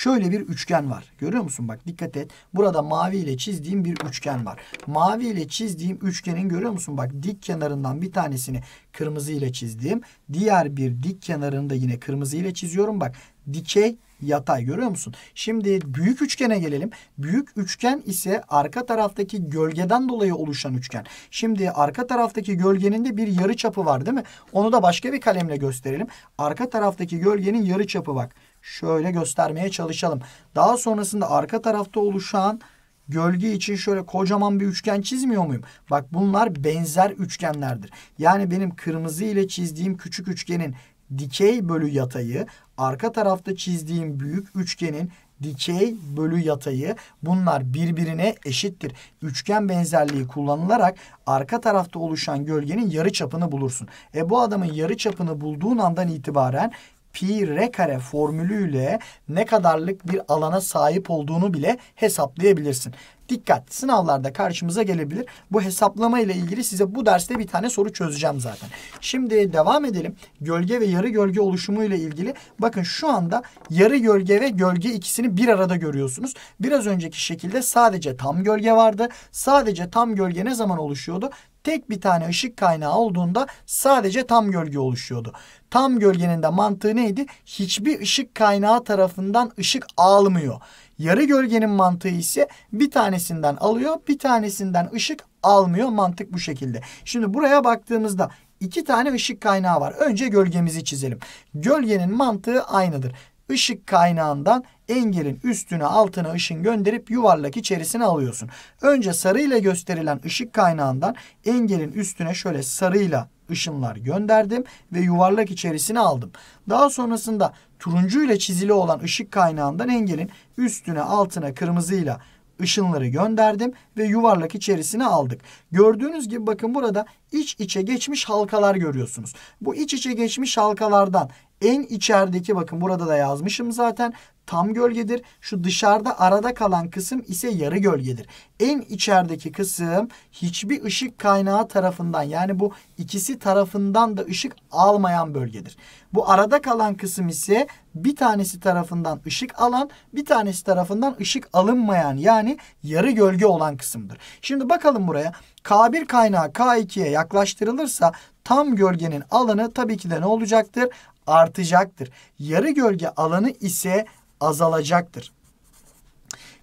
[SPEAKER 1] şöyle bir üçgen var. Görüyor musun? Bak dikkat et. Burada mavi ile çizdiğim bir üçgen var. Mavi ile çizdiğim üçgenin görüyor musun? Bak dik kenarından bir tanesini kırmızı ile çizdiğim. Diğer bir dik kenarını da yine kırmızı ile çiziyorum. Bak dikey yatay görüyor musun? Şimdi büyük üçgene gelelim. Büyük üçgen ise arka taraftaki gölgeden dolayı oluşan üçgen. Şimdi arka taraftaki gölgenin de bir yarı çapı var değil mi? Onu da başka bir kalemle gösterelim. Arka taraftaki gölgenin yarı çapı bak şöyle göstermeye çalışalım. Daha sonrasında arka tarafta oluşan gölge için şöyle kocaman bir üçgen çizmiyor muyum? Bak bunlar benzer üçgenlerdir. Yani benim kırmızı ile çizdiğim küçük üçgenin dikey bölü yatayı, arka tarafta çizdiğim büyük üçgenin dikey bölü yatayı bunlar birbirine eşittir. Üçgen benzerliği kullanılarak arka tarafta oluşan gölgenin yarı çapını bulursun. E bu adamın yarı çapını bulduğun andan itibaren pi r kare formülüyle ne kadarlık bir alana sahip olduğunu bile hesaplayabilirsin. Dikkat sınavlarda karşımıza gelebilir. Bu hesaplama ile ilgili size bu derste bir tane soru çözeceğim zaten. Şimdi devam edelim. Gölge ve yarı gölge oluşumu ile ilgili. Bakın şu anda yarı gölge ve gölge ikisini bir arada görüyorsunuz. Biraz önceki şekilde sadece tam gölge vardı. Sadece tam gölge ne zaman oluşuyordu? tek bir tane ışık kaynağı olduğunda sadece tam gölge oluşuyordu. Tam gölgenin de mantığı neydi? Hiçbir ışık kaynağı tarafından ışık almıyor. Yarı gölgenin mantığı ise bir tanesinden alıyor, bir tanesinden ışık almıyor. Mantık bu şekilde. Şimdi buraya baktığımızda iki tane ışık kaynağı var. Önce gölgemizi çizelim. Gölgenin mantığı aynıdır ışık kaynağından engelin üstüne altına ışın gönderip yuvarlak içerisine alıyorsun. Önce sarıyla gösterilen ışık kaynağından engelin üstüne şöyle sarıyla ışınlar gönderdim ve yuvarlak içerisine aldım. Daha sonrasında turuncu ile çizili olan ışık kaynağından engelin üstüne altına kırmızıyla ışınları gönderdim ve yuvarlak içerisine aldık. Gördüğünüz gibi bakın burada iç içe geçmiş halkalar görüyorsunuz. Bu iç içe geçmiş halkalardan en içerideki bakın burada da yazmışım zaten tam gölgedir. Şu dışarıda arada kalan kısım ise yarı gölgedir. En içerideki kısım hiçbir ışık kaynağı tarafından yani bu ikisi tarafından da ışık almayan bölgedir. Bu arada kalan kısım ise bir tanesi tarafından ışık alan, bir tanesi tarafından ışık alınmayan yani yarı gölge olan kısımdır. Şimdi bakalım buraya. K1 kaynağı K2'ye yaklaştırılırsa tam gölgenin alanı tabii ki de ne olacaktır? Artacaktır. Yarı gölge alanı ise azalacaktır.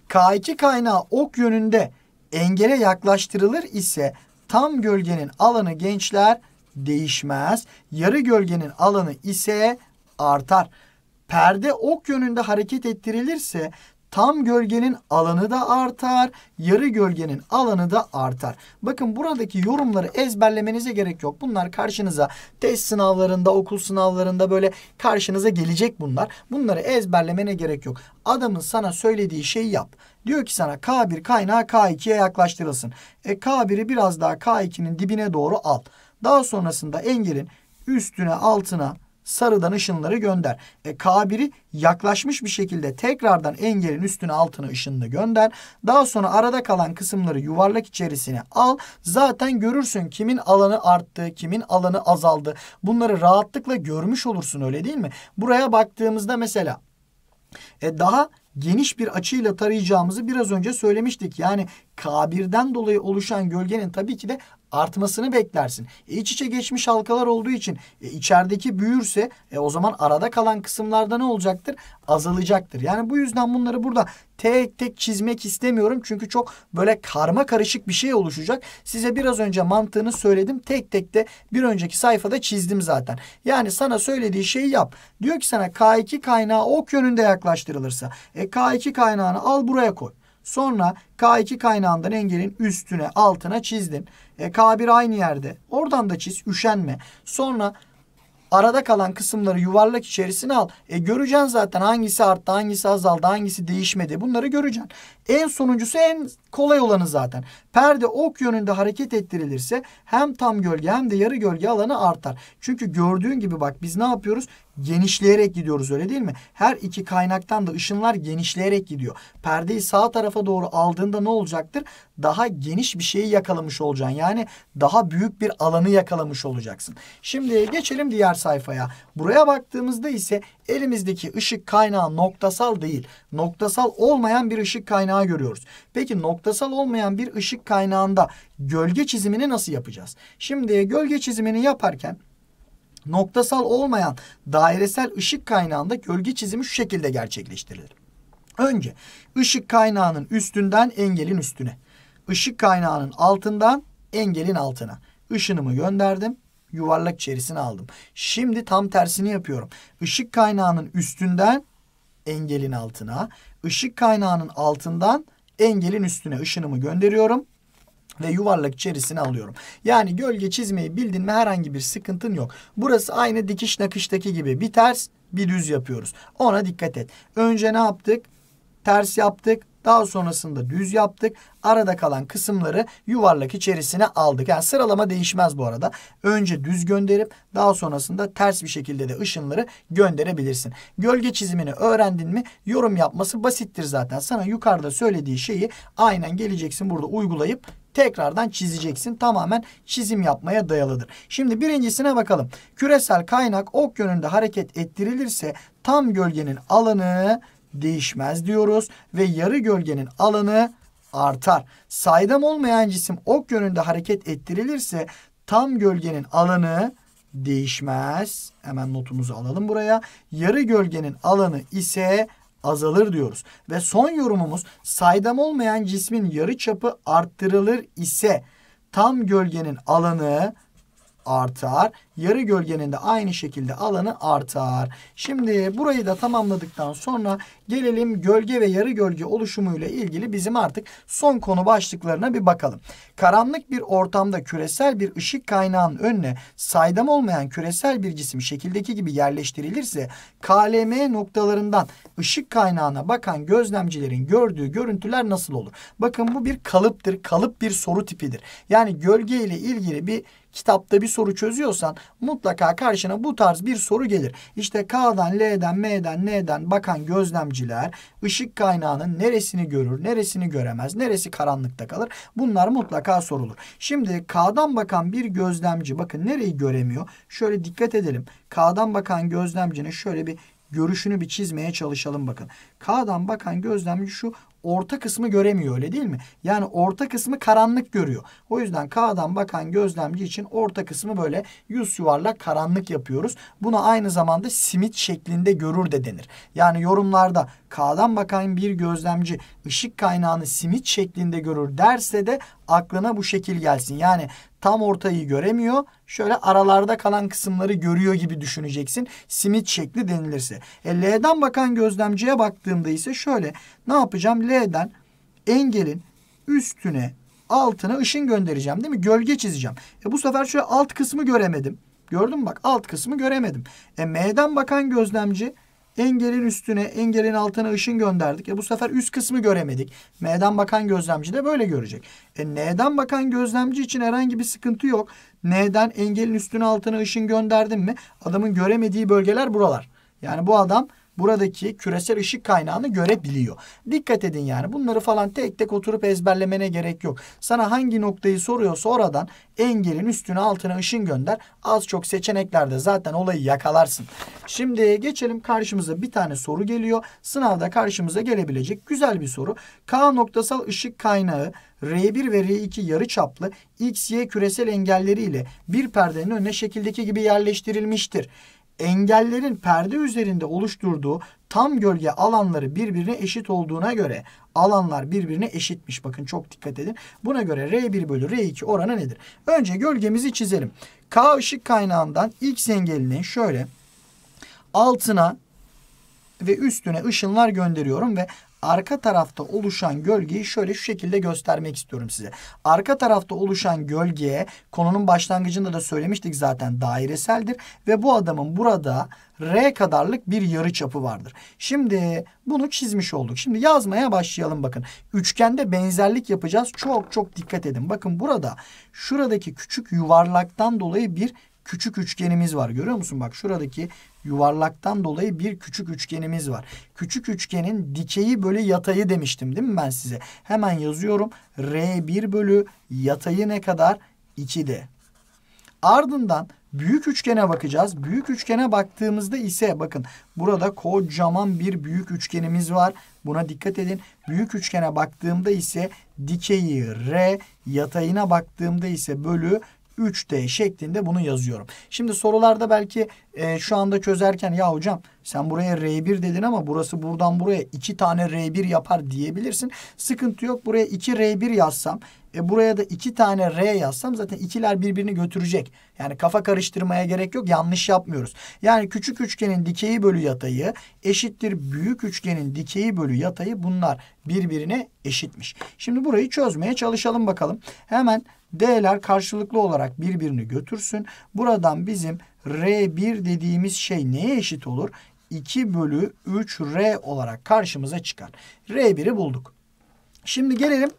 [SPEAKER 1] K2 kaynağı ok yönünde engele yaklaştırılır ise tam gölgenin alanı gençler değişmez. Yarı gölgenin alanı ise artar. Perde ok yönünde hareket ettirilirse tam gölgenin alanı da artar, yarı gölgenin alanı da artar. Bakın buradaki yorumları ezberlemenize gerek yok. Bunlar karşınıza test sınavlarında, okul sınavlarında böyle karşınıza gelecek bunlar. Bunları ezberlemene gerek yok. Adamın sana söylediği şeyi yap. Diyor ki sana K1 kaynağı K2'ye yaklaştırılsın. E K1'i biraz daha K2'nin dibine doğru al. Daha sonrasında engelin üstüne altına sarıdan ışınları gönder. E, K1'i yaklaşmış bir şekilde tekrardan engelin üstüne altına ışınını gönder. Daha sonra arada kalan kısımları yuvarlak içerisine al. Zaten görürsün kimin alanı arttı, kimin alanı azaldı. Bunları rahatlıkla görmüş olursun öyle değil mi? Buraya baktığımızda mesela e, daha geniş bir açıyla tarayacağımızı biraz önce söylemiştik. Yani K1'den dolayı oluşan gölgenin tabii ki de artmasını beklersin. E, iç içe geçmiş halkalar olduğu için e, içerideki büyürse e, o zaman arada kalan kısımlarda ne olacaktır? Azalacaktır. Yani bu yüzden bunları burada tek tek çizmek istemiyorum. Çünkü çok böyle karma karışık bir şey oluşacak. Size biraz önce mantığını söyledim. Tek tek de bir önceki sayfada çizdim zaten. Yani sana söylediği şeyi yap. Diyor ki sana K2 kaynağı ok yönünde yaklaştırılırsa. E K2 kaynağını al buraya koy. Sonra K2 kaynağından engelin üstüne altına çizdin. E, K1 aynı yerde. Oradan da çiz. Üşenme. Sonra arada kalan kısımları yuvarlak içerisine al. E göreceksin zaten hangisi arttı, hangisi azaldı, hangisi değişmedi. Bunları göreceksin. En sonuncusu en kolay olanı zaten. Perde ok yönünde hareket ettirilirse hem tam gölge hem de yarı gölge alanı artar. Çünkü gördüğün gibi bak biz ne yapıyoruz? Genişleyerek gidiyoruz öyle değil mi? Her iki kaynaktan da ışınlar genişleyerek gidiyor. Perdeyi sağ tarafa doğru aldığında ne olacaktır? Daha geniş bir şeyi yakalamış olacaksın. Yani daha büyük bir alanı yakalamış olacaksın. Şimdi geçelim diğer sayfaya. Buraya baktığımızda ise Elimizdeki ışık kaynağı noktasal değil. Noktasal olmayan bir ışık kaynağı görüyoruz. Peki noktasal olmayan bir ışık kaynağında gölge çizimini nasıl yapacağız? Şimdi gölge çizimini yaparken noktasal olmayan dairesel ışık kaynağında gölge çizimi şu şekilde gerçekleştirilir. Önce ışık kaynağının üstünden engelin üstüne. ışık kaynağının altından engelin altına. Işınımı gönderdim yuvarlak içerisine aldım. Şimdi tam tersini yapıyorum. Işık kaynağının üstünden engelin altına, ışık kaynağının altından engelin üstüne ışınımı gönderiyorum ve yuvarlak içerisine alıyorum. Yani gölge çizmeyi bildin mi herhangi bir sıkıntın yok. Burası aynı dikiş nakıştaki gibi bir ters bir düz yapıyoruz. Ona dikkat et. Önce ne yaptık? Ters yaptık. Daha sonrasında düz yaptık. Arada kalan kısımları yuvarlak içerisine aldık. Yani sıralama değişmez bu arada. Önce düz gönderip daha sonrasında ters bir şekilde de ışınları gönderebilirsin. Gölge çizimini öğrendin mi yorum yapması basittir zaten. Sana yukarıda söylediği şeyi aynen geleceksin burada uygulayıp tekrardan çizeceksin. Tamamen çizim yapmaya dayalıdır. Şimdi birincisine bakalım. Küresel kaynak ok yönünde hareket ettirilirse tam gölgenin alanı değişmez diyoruz ve yarı gölgenin alanı artar. Saydam olmayan cisim ok yönünde hareket ettirilirse tam gölgenin alanı değişmez. Hemen notumuzu alalım buraya. Yarı gölgenin alanı ise azalır diyoruz. Ve son yorumumuz saydam olmayan cismin yarı çapı arttırılır ise tam gölgenin alanı artar. Yarı gölgenin de aynı şekilde alanı artar. Şimdi burayı da tamamladıktan sonra gelelim gölge ve yarı gölge oluşumuyla ilgili bizim artık son konu başlıklarına bir bakalım. Karanlık bir ortamda küresel bir ışık kaynağının önüne saydam olmayan küresel bir cisim şekildeki gibi yerleştirilirse KLM noktalarından ışık kaynağına bakan gözlemcilerin gördüğü görüntüler nasıl olur? Bakın bu bir kalıptır. Kalıp bir soru tipidir. Yani gölge ile ilgili bir kitapta bir soru çözüyorsan mutlaka karşına bu tarz bir soru gelir. İşte K'dan, L'den, M'den, N'den bakan gözlemciler ışık kaynağının neresini görür, neresini göremez, neresi karanlıkta kalır bunlar mutlaka sorulur. Şimdi K'dan bakan bir gözlemci bakın nereyi göremiyor? Şöyle dikkat edelim. K'dan bakan gözlemcinin şöyle bir görüşünü bir çizmeye çalışalım bakın. K'dan bakan gözlemci şu orta kısmı göremiyor öyle değil mi? Yani orta kısmı karanlık görüyor. O yüzden K'dan bakan gözlemci için orta kısmı böyle yüz yuvarlak karanlık yapıyoruz. Buna aynı zamanda simit şeklinde görür de denir. Yani yorumlarda K'dan bakan bir gözlemci ışık kaynağını simit şeklinde görür derse de aklına bu şekil gelsin. Yani tam ortayı göremiyor şöyle aralarda kalan kısımları görüyor gibi düşüneceksin. Simit şekli denilirse. E, L'den bakan gözlemciye baktığımda ise şöyle ne yapacağım? L'den engelin üstüne altına ışın göndereceğim değil mi? Gölge çizeceğim. E, bu sefer şöyle alt kısmı göremedim. Gördün mü bak alt kısmı göremedim. E, M'den bakan gözlemci Engelin üstüne, engelin altına ışın gönderdik. E bu sefer üst kısmı göremedik. M'den bakan gözlemci de böyle görecek. E N'den bakan gözlemci için herhangi bir sıkıntı yok. N'den engelin üstüne altına ışın gönderdim mi? Adamın göremediği bölgeler buralar. Yani bu adam buradaki küresel ışık kaynağını görebiliyor. Dikkat edin yani bunları falan tek tek oturup ezberlemene gerek yok. Sana hangi noktayı soruyorsa oradan engelin üstüne altına ışın gönder. Az çok seçeneklerde zaten olayı yakalarsın. Şimdi geçelim karşımıza bir tane soru geliyor. Sınavda karşımıza gelebilecek güzel bir soru. K noktasal ışık kaynağı R1 ve R2 yarı çaplı XY küresel engelleri ile bir perdenin önüne şekildeki gibi yerleştirilmiştir engellerin perde üzerinde oluşturduğu tam gölge alanları birbirine eşit olduğuna göre alanlar birbirine eşitmiş. Bakın çok dikkat edin. Buna göre R1 bölü R2 oranı nedir? Önce gölgemizi çizelim. K ışık kaynağından X engelinin şöyle altına ve üstüne ışınlar gönderiyorum ve arka tarafta oluşan gölgeyi şöyle şu şekilde göstermek istiyorum size. Arka tarafta oluşan gölgeye konunun başlangıcında da söylemiştik zaten daireseldir ve bu adamın burada R kadarlık bir yarı çapı vardır. Şimdi bunu çizmiş olduk. Şimdi yazmaya başlayalım bakın. Üçgende benzerlik yapacağız. Çok çok dikkat edin. Bakın burada şuradaki küçük yuvarlaktan dolayı bir küçük üçgenimiz var. Görüyor musun? Bak şuradaki yuvarlaktan dolayı bir küçük üçgenimiz var. Küçük üçgenin dikeyi bölü yatayı demiştim değil mi ben size? Hemen yazıyorum. R1 bölü yatayı ne kadar? 2D. Ardından büyük üçgene bakacağız. Büyük üçgene baktığımızda ise bakın burada kocaman bir büyük üçgenimiz var. Buna dikkat edin. Büyük üçgene baktığımda ise dikeyi R, yatayına baktığımda ise bölü 3D şeklinde bunu yazıyorum. Şimdi sorularda belki e, şu anda çözerken ya hocam sen buraya R1 dedin ama burası buradan buraya 2 tane R1 yapar diyebilirsin. Sıkıntı yok. Buraya 2 R1 yazsam e buraya da iki tane R yazsam zaten ikiler birbirini götürecek. Yani kafa karıştırmaya gerek yok. Yanlış yapmıyoruz. Yani küçük üçgenin dikeyi bölü yatayı eşittir büyük üçgenin dikeyi bölü yatayı bunlar birbirine eşitmiş. Şimdi burayı çözmeye çalışalım bakalım. Hemen D'ler karşılıklı olarak birbirini götürsün. Buradan bizim R1 dediğimiz şey neye eşit olur? 2 bölü 3R olarak karşımıza çıkar. R1'i bulduk. Şimdi gelelim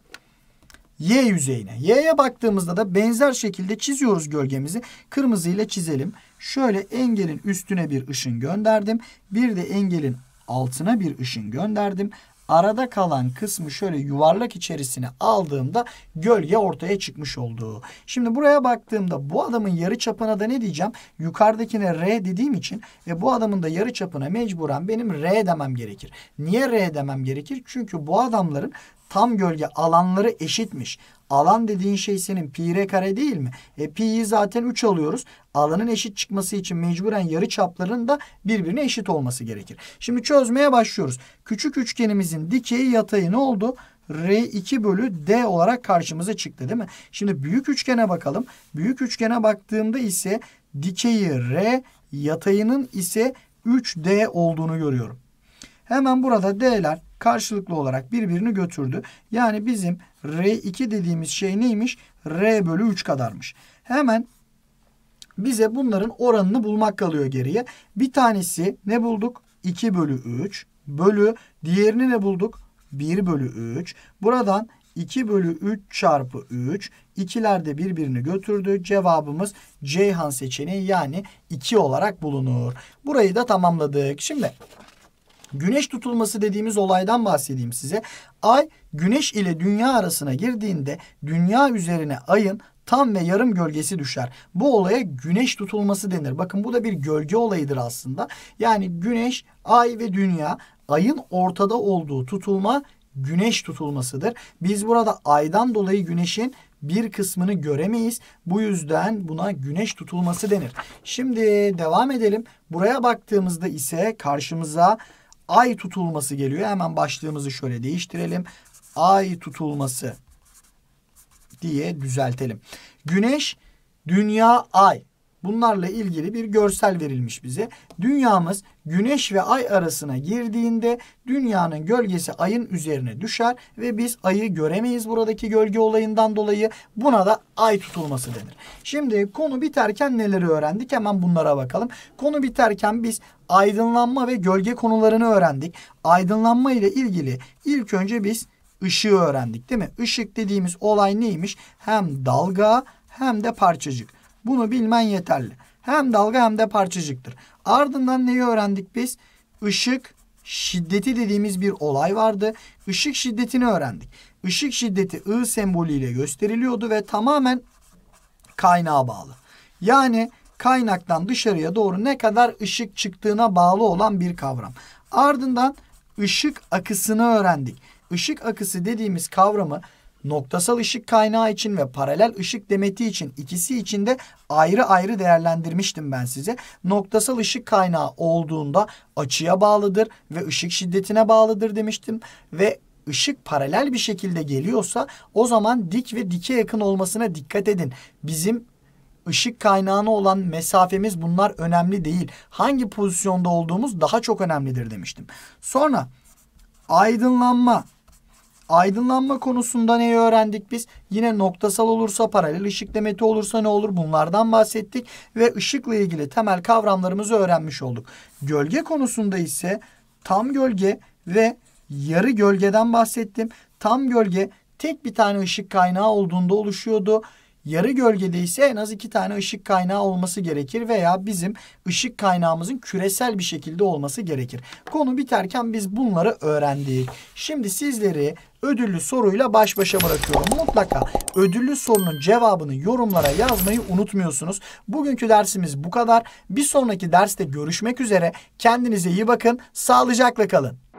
[SPEAKER 1] Y yüzeyine. Y'ye baktığımızda da benzer şekilde çiziyoruz gölgemizi. kırmızıyla çizelim. Şöyle engelin üstüne bir ışın gönderdim. Bir de engelin altına bir ışın gönderdim. Arada kalan kısmı şöyle yuvarlak içerisine aldığımda gölge ortaya çıkmış oldu. Şimdi buraya baktığımda bu adamın yarı çapına da ne diyeceğim? Yukarıdakine R dediğim için ve bu adamın da yarı çapına mecburen benim R demem gerekir. Niye R demem gerekir? Çünkü bu adamların tam gölge alanları eşitmiş. Alan dediğin şey senin pi r kare değil mi? E pi'yi zaten 3 alıyoruz. Alanın eşit çıkması için mecburen yarı çapların da birbirine eşit olması gerekir. Şimdi çözmeye başlıyoruz. Küçük üçgenimizin dikey yatayı ne oldu? R2 bölü D olarak karşımıza çıktı değil mi? Şimdi büyük üçgene bakalım. Büyük üçgene baktığımda ise dikeyi R, yatayının ise 3D olduğunu görüyorum. Hemen burada D'ler karşılıklı olarak birbirini götürdü. Yani bizim R2 dediğimiz şey neymiş? R bölü 3 kadarmış. Hemen bize bunların oranını bulmak kalıyor geriye. Bir tanesi ne bulduk? 2 bölü 3 bölü diğerini ne bulduk? 1 bölü 3. Buradan 2 bölü 3 çarpı 3. İkiler de birbirini götürdü. Cevabımız Ceyhan seçeneği yani 2 olarak bulunur. Burayı da tamamladık. Şimdi Güneş tutulması dediğimiz olaydan bahsedeyim size. Ay güneş ile dünya arasına girdiğinde dünya üzerine ayın tam ve yarım gölgesi düşer. Bu olaya güneş tutulması denir. Bakın bu da bir gölge olayıdır aslında. Yani güneş, ay ve dünya ayın ortada olduğu tutulma güneş tutulmasıdır. Biz burada aydan dolayı güneşin bir kısmını göremeyiz. Bu yüzden buna güneş tutulması denir. Şimdi devam edelim. Buraya baktığımızda ise karşımıza ay tutulması geliyor. Hemen başlığımızı şöyle değiştirelim. Ay tutulması diye düzeltelim. Güneş, dünya, ay. Bunlarla ilgili bir görsel verilmiş bize. Dünyamız güneş ve ay arasına girdiğinde dünyanın gölgesi ayın üzerine düşer ve biz ayı göremeyiz buradaki gölge olayından dolayı. Buna da ay tutulması denir. Şimdi konu biterken neleri öğrendik? Hemen bunlara bakalım. Konu biterken biz aydınlanma ve gölge konularını öğrendik. Aydınlanma ile ilgili ilk önce biz ışığı öğrendik değil mi? Işık dediğimiz olay neymiş? Hem dalga hem de parçacık. Bunu bilmen yeterli. Hem dalga hem de parçacıktır. Ardından neyi öğrendik biz? Işık şiddeti dediğimiz bir olay vardı. Işık şiddetini öğrendik. Işık şiddeti I sembolüyle gösteriliyordu ve tamamen kaynağa bağlı. Yani kaynaktan dışarıya doğru ne kadar ışık çıktığına bağlı olan bir kavram. Ardından ışık akısını öğrendik. Işık akısı dediğimiz kavramı noktasal ışık kaynağı için ve paralel ışık demeti için ikisi için de ayrı ayrı değerlendirmiştim ben size. Noktasal ışık kaynağı olduğunda açıya bağlıdır ve ışık şiddetine bağlıdır demiştim ve ışık paralel bir şekilde geliyorsa o zaman dik ve dike yakın olmasına dikkat edin. Bizim ışık kaynağına olan mesafemiz bunlar önemli değil. Hangi pozisyonda olduğumuz daha çok önemlidir demiştim. Sonra aydınlanma Aydınlanma konusunda neyi öğrendik biz? Yine noktasal olursa paralel ışık demeti olursa ne olur? Bunlardan bahsettik ve ışıkla ilgili temel kavramlarımızı öğrenmiş olduk. Gölge konusunda ise tam gölge ve yarı gölgeden bahsettim. Tam gölge tek bir tane ışık kaynağı olduğunda oluşuyordu. Yarı gölgede ise en az iki tane ışık kaynağı olması gerekir veya bizim ışık kaynağımızın küresel bir şekilde olması gerekir. Konu biterken biz bunları öğrendik. Şimdi sizleri ödüllü soruyla baş başa bırakıyorum. Mutlaka ödüllü sorunun cevabını yorumlara yazmayı unutmuyorsunuz. Bugünkü dersimiz bu kadar. Bir sonraki derste görüşmek üzere. Kendinize iyi bakın. Sağlıcakla kalın.